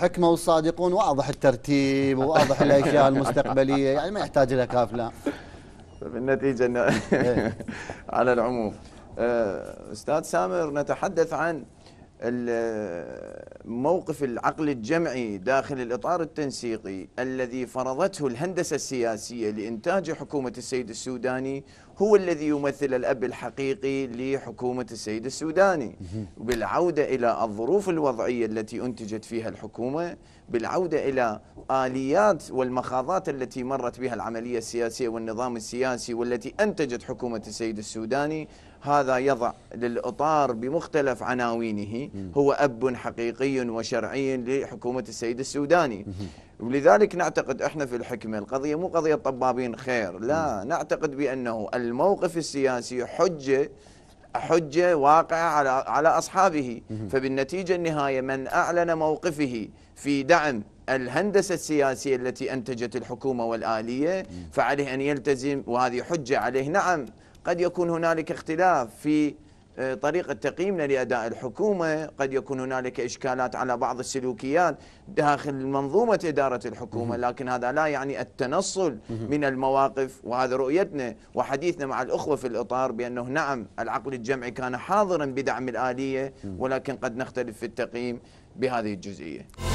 حكمه والصادقون واضح الترتيب واضح الاشياء المستقبليه يعني ما يحتاج لها كافله بالنتيجه انه إيه. على العموم أه، استاذ سامر نتحدث عن موقف العقل الجمعي داخل الإطار التنسيقي الذي فرضته الهندسة السياسية لإنتاج حكومة السيد السوداني هو الذي يمثل الأب الحقيقي لحكومة السيد السوداني بالعودة إلى الظروف الوضعية التي أنتجت فيها الحكومة بالعودة إلى آليات والمخاضات التي مرت بها العملية السياسية والنظام السياسي والتي أنتجت حكومة السيد السوداني هذا يضع للإطار بمختلف عناوينه هو أب حقيقي وشرعي لحكومة السيد السوداني ولذلك نعتقد احنا في الحكمه القضيه مو قضيه طبابين خير لا نعتقد بانه الموقف السياسي حجه حجه واقعه على على اصحابه فبالنتيجه النهايه من اعلن موقفه في دعم الهندسه السياسيه التي انتجت الحكومه والاليه فعليه ان يلتزم وهذه حجه عليه نعم قد يكون هنالك اختلاف في آه، طريقة تقييمنا لأداء الحكومة قد يكون هنالك إشكالات على بعض السلوكيات داخل منظومة إدارة الحكومة لكن هذا لا يعني التنصل من المواقف وهذا رؤيتنا وحديثنا مع الأخوة في الإطار بأنه نعم العقل الجمعي كان حاضرا بدعم الآلية ولكن قد نختلف في التقييم بهذه الجزئية